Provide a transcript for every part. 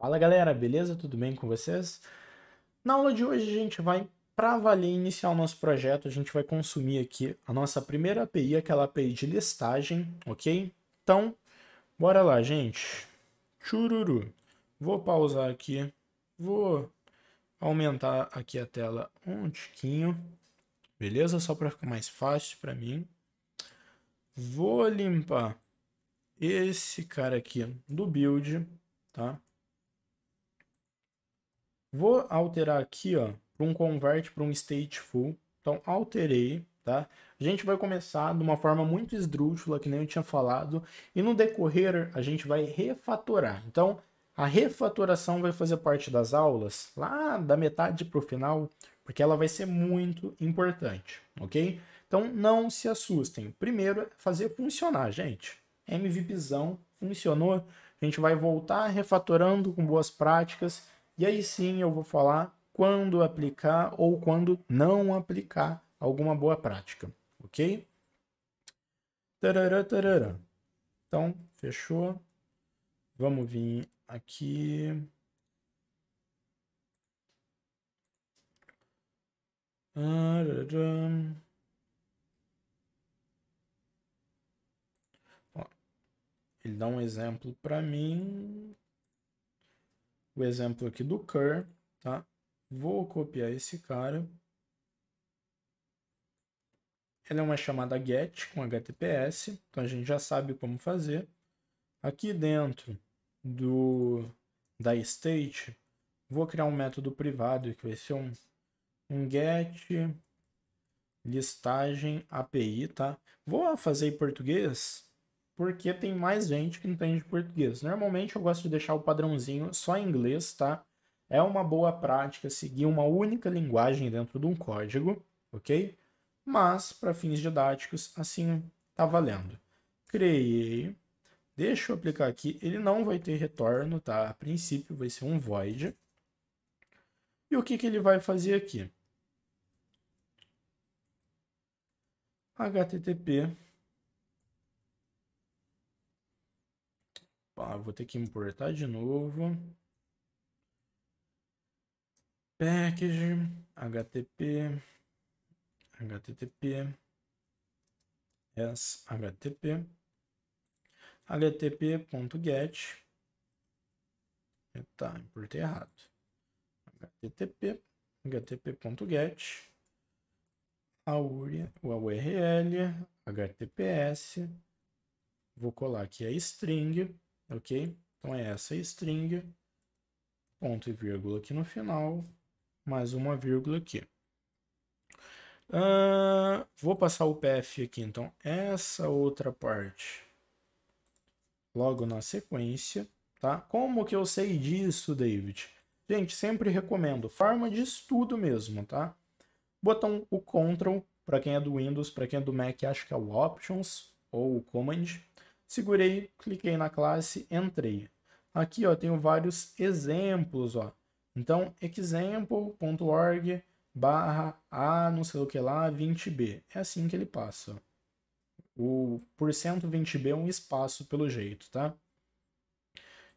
Fala galera, beleza? Tudo bem com vocês? Na aula de hoje a gente vai, para valer iniciar o nosso projeto, a gente vai consumir aqui a nossa primeira API, aquela API de listagem, ok? Então, bora lá, gente. Chururu. Vou pausar aqui, vou aumentar aqui a tela um tiquinho, beleza? Só para ficar mais fácil para mim. Vou limpar esse cara aqui do build, tá? Vou alterar aqui, ó, para um convert para um stateful. Então, alterei, tá? A gente vai começar de uma forma muito esdrúxula, que nem eu tinha falado, e no decorrer a gente vai refatorar. Então, a refatoração vai fazer parte das aulas, lá da metade para o final, porque ela vai ser muito importante, ok? Então, não se assustem. Primeiro, é fazer funcionar, gente. MVPzão funcionou. A gente vai voltar refatorando com boas práticas e aí sim eu vou falar quando aplicar ou quando não aplicar alguma boa prática, ok? Tarará, tarará. Então, fechou. Vamos vir aqui. ele dá um exemplo para mim o exemplo aqui do cur, tá? Vou copiar esse cara. Ela é uma chamada get com HTTPS, então a gente já sabe como fazer. Aqui dentro do da state, vou criar um método privado que vai ser um, um get listagem API, tá? Vou fazer em português porque tem mais gente que entende português. Normalmente eu gosto de deixar o padrãozinho só em inglês, tá? É uma boa prática seguir uma única linguagem dentro de um código, ok? Mas, para fins didáticos, assim tá valendo. Criei. Deixa eu aplicar aqui. Ele não vai ter retorno, tá? A princípio vai ser um void. E o que, que ele vai fazer aqui? http Opa, vou ter que importar de novo. Package, HTTP, HTTP, S, HTTP, HTTP.get. Tá, importei errado. HTTP, HTTP.get, a URL, HTTPS, vou colar aqui a string, ok? Então é essa string, ponto e vírgula aqui no final, mais uma vírgula aqui. Uh, vou passar o PF aqui, então essa outra parte logo na sequência, tá? Como que eu sei disso, David? Gente, sempre recomendo, forma de estudo mesmo, tá? Botão o Ctrl, para quem é do Windows, para quem é do Mac, acho que é o Options ou o Command. Segurei, cliquei na classe, entrei. Aqui ó, tenho vários exemplos. Ó. Então, example.org barra A não sei o que lá, 20B. É assim que ele passa. O 20B é um espaço pelo jeito, tá?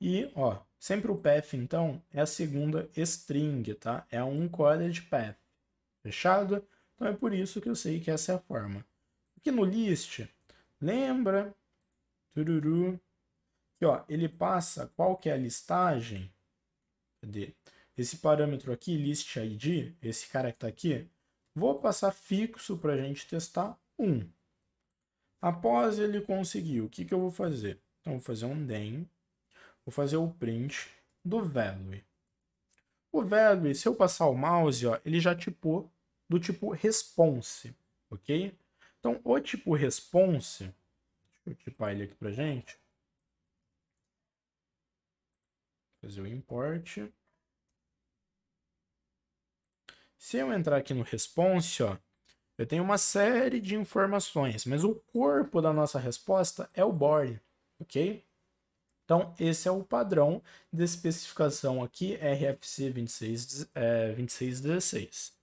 E, ó, sempre o path, então, é a segunda string, tá? É um de path. Fechado? Então é por isso que eu sei que essa é a forma. Aqui no list, lembra Tururu. Aqui, ó, ele passa qual que é a listagem. Cadê? Esse parâmetro aqui, list ID, esse cara que está aqui, vou passar fixo para a gente testar 1. Após ele conseguir, o que, que eu vou fazer? Então, vou fazer um den, vou fazer o print do value. O value, se eu passar o mouse, ó, ele já tipou do tipo response, ok? Então, o tipo response Deixa eu tipar ele aqui pra gente. Fazer o import. Se eu entrar aqui no response, ó, eu tenho uma série de informações, mas o corpo da nossa resposta é o body, ok? Então, esse é o padrão de especificação aqui, RFC 26, é, 2616.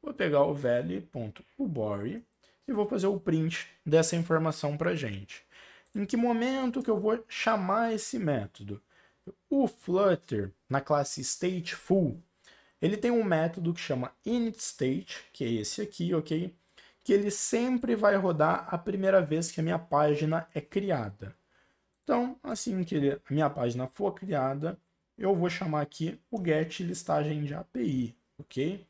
Vou pegar o value.ubore e vou fazer o print dessa informação para gente. Em que momento que eu vou chamar esse método? O Flutter, na classe stateful, ele tem um método que chama initState, que é esse aqui, ok? Que ele sempre vai rodar a primeira vez que a minha página é criada. Então, assim que ele, a minha página for criada, eu vou chamar aqui o get listagem de API, ok?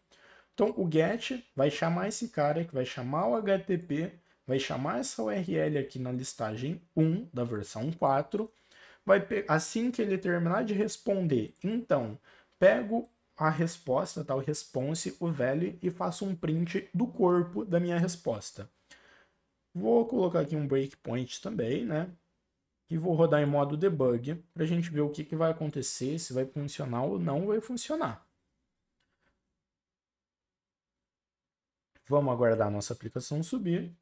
Então o GET vai chamar esse cara que vai chamar o HTTP, vai chamar essa URL aqui na listagem 1 da versão 4. Vai assim que ele terminar de responder, então pego a resposta, tá? o response, o value, e faço um print do corpo da minha resposta. Vou colocar aqui um breakpoint também, né? E vou rodar em modo debug para a gente ver o que, que vai acontecer, se vai funcionar ou não vai funcionar. Vamos aguardar a nossa aplicação subir.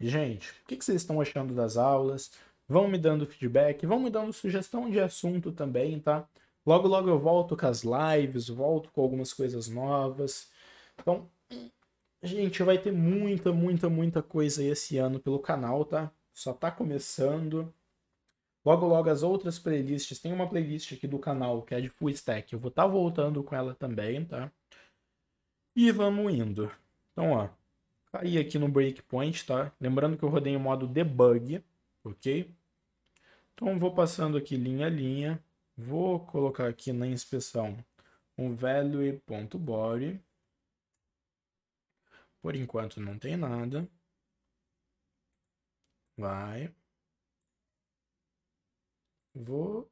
Gente, o que vocês estão achando das aulas? Vão me dando feedback, vão me dando sugestão de assunto também, tá? Logo, logo eu volto com as lives, volto com algumas coisas novas. Então, gente, vai ter muita, muita, muita coisa esse ano pelo canal, tá? Só tá começando. Logo, logo as outras playlists. Tem uma playlist aqui do canal que é de Full Stack. Eu vou estar tá voltando com ela também, tá? E vamos indo. Então, ó. Caí aqui no breakpoint, tá? Lembrando que eu rodei em modo debug, ok? Então, vou passando aqui linha a linha. Vou colocar aqui na inspeção um value.body. Por enquanto não tem nada. Vai. Vou...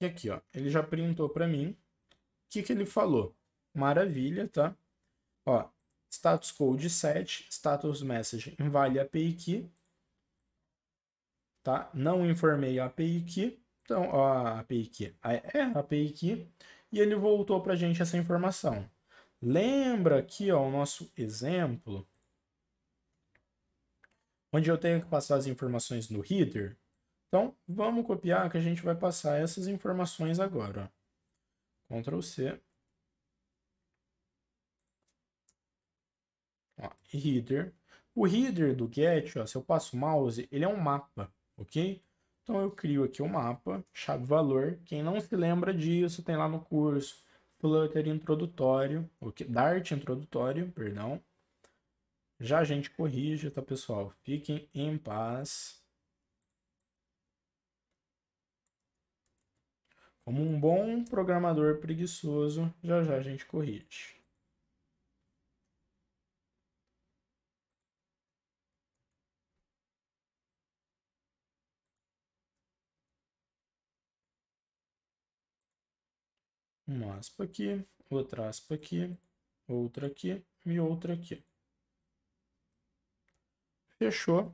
E aqui, ó. Ele já printou para mim. O que, que ele falou? Maravilha, tá? Ó, status code set, status message invalid API key, tá? Não informei a API key, então, ó, a API key, é a API key, e ele voltou para a gente essa informação. Lembra aqui, ó, o nosso exemplo, onde eu tenho que passar as informações no header? Então, vamos copiar que a gente vai passar essas informações agora. Ctrl C. Ó, header. O header do get, ó, se eu passo o mouse, ele é um mapa, ok? Então eu crio aqui o um mapa, chave valor. Quem não se lembra disso, tem lá no curso Flutter introdutório, okay? Dart introdutório, perdão. Já a gente corrige, tá pessoal? Fiquem em paz. Como um bom programador preguiçoso, já já a gente corrige. Uma aspa aqui, outra aspa aqui, outra aqui e outra aqui. Fechou.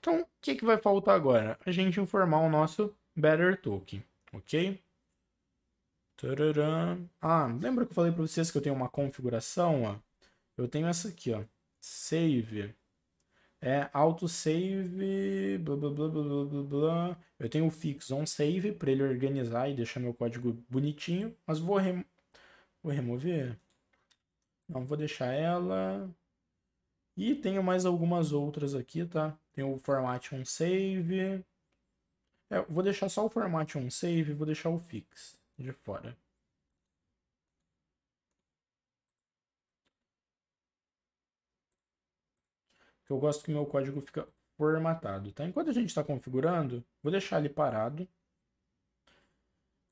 Então, o que, que vai faltar agora? A gente informar o nosso Better Token, ok? Ah, lembra que eu falei para vocês que eu tenho uma configuração? Ó? Eu tenho essa aqui, ó. Save. É autosave, blá, blá, blá, blá, blá, blá. Eu tenho o fix on save para ele organizar e deixar meu código bonitinho. Mas vou, remo vou remover. Não, vou deixar ela. E tenho mais algumas outras aqui, tá? Tem o format on save. É, vou deixar só o format on save, vou deixar o fix de fora. Eu gosto que meu código fica formatado, tá? Enquanto a gente está configurando, vou deixar ele parado.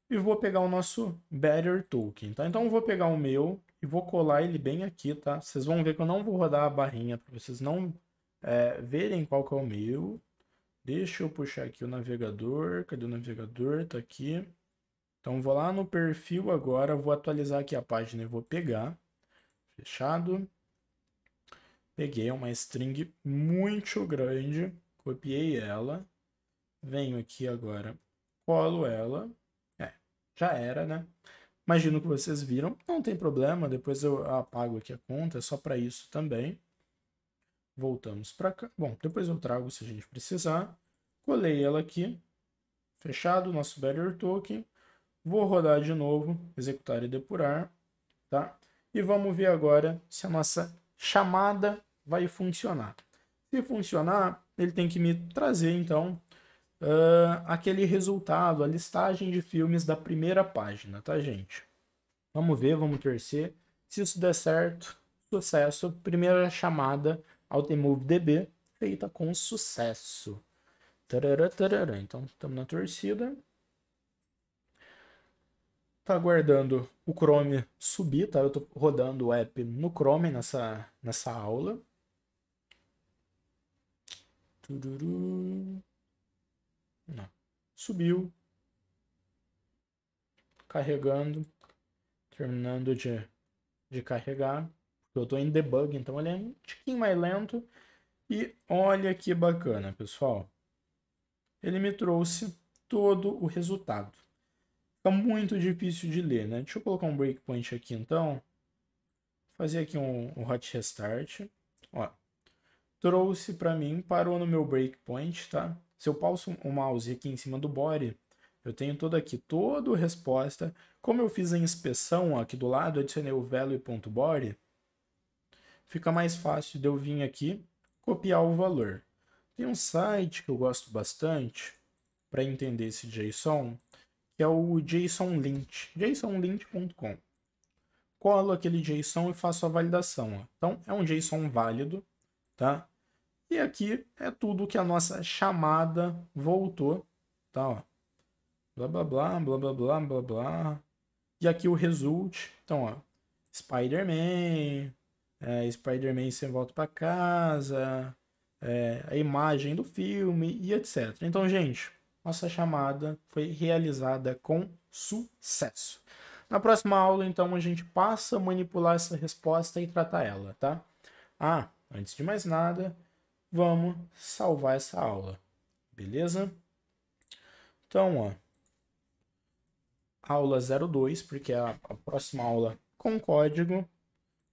E vou pegar o nosso Better Token, tá? Então eu vou pegar o meu e vou colar ele bem aqui, tá? Vocês vão ver que eu não vou rodar a barrinha para vocês não é, verem qual que é o meu. Deixa eu puxar aqui o navegador. Cadê o navegador? Tá aqui. Então vou lá no perfil agora, vou atualizar aqui a página e vou pegar. Fechado. Peguei uma string muito grande, copiei ela. Venho aqui agora, colo ela. É, já era, né? Imagino que vocês viram. Não tem problema, depois eu apago aqui a conta, é só para isso também. Voltamos para cá. Bom, depois eu trago se a gente precisar. Colei ela aqui. Fechado, o nosso barrier token. Vou rodar de novo, executar e depurar, tá? E vamos ver agora se a nossa chamada vai funcionar. Se funcionar, ele tem que me trazer, então, uh, aquele resultado, a listagem de filmes da primeira página, tá, gente? Vamos ver, vamos torcer. Se isso der certo, sucesso. Primeira chamada ao DB feita com sucesso. Tarará, tarará. Então, estamos na torcida tá aguardando o Chrome subir, tá? Eu tô rodando o app no Chrome nessa, nessa aula. Tururu. Não. Subiu. Carregando. Terminando de, de carregar. Eu tô em debug, então ele é um tiquinho mais lento. E olha que bacana, pessoal. Ele me trouxe todo o resultado. Fica muito difícil de ler, né? Deixa eu colocar um breakpoint aqui então. Fazer aqui um, um hot restart. Ó, trouxe para mim, parou no meu breakpoint, tá? Se eu pauso o mouse aqui em cima do body, eu tenho todo aqui, a resposta. Como eu fiz a inspeção ó, aqui do lado, adicionei o value.body, fica mais fácil de eu vir aqui copiar o valor. Tem um site que eu gosto bastante para entender esse JSON, que é o JSONLint, JSONLint.com. Colo aquele JSON e faço a validação. Ó. Então, é um JSON válido, tá? E aqui é tudo que a nossa chamada voltou, tá? Ó. Blá, blá, blá, blá, blá, blá, blá, blá. E aqui o result, então, ó, Spider-Man, é, Spider-Man sem volta para casa, é, a imagem do filme e etc. Então, gente, nossa chamada foi realizada com sucesso. Na próxima aula, então, a gente passa a manipular essa resposta e tratar ela, tá? Ah, antes de mais nada, vamos salvar essa aula, beleza? Então, ó, aula 02, porque é a, próxima aula com código,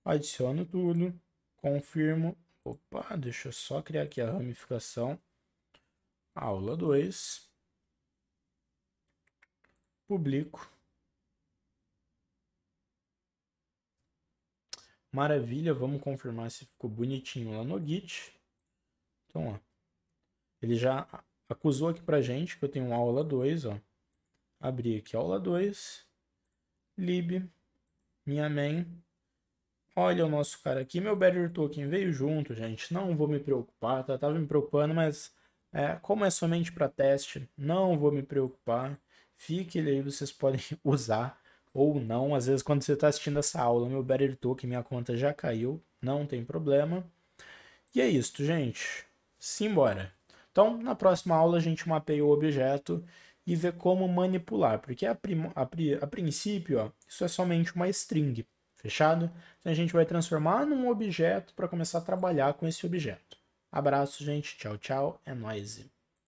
adiciono tudo, confirmo, opa, deixa eu só criar aqui a ramificação, aula 2, Publico. Maravilha, vamos confirmar se ficou bonitinho lá no Git. Então, ó. Ele já acusou aqui pra gente que eu tenho aula 2, ó. Abri aqui aula 2. Lib. Minha main. Olha o nosso cara aqui. Meu Badger token veio junto, gente. Não vou me preocupar, tá? Tava me preocupando, mas é, como é somente para teste, não vou me preocupar. Fique ele aí, vocês podem usar ou não. Às vezes, quando você está assistindo essa aula, meu Better Token, minha conta já caiu, não tem problema. E é isso, gente. Simbora. Então, na próxima aula, a gente mapeia o objeto e vê como manipular, porque a, a, pri a princípio, ó, isso é somente uma string, fechado? Então, a gente vai transformar num objeto para começar a trabalhar com esse objeto. Abraço, gente. Tchau, tchau. É nóis.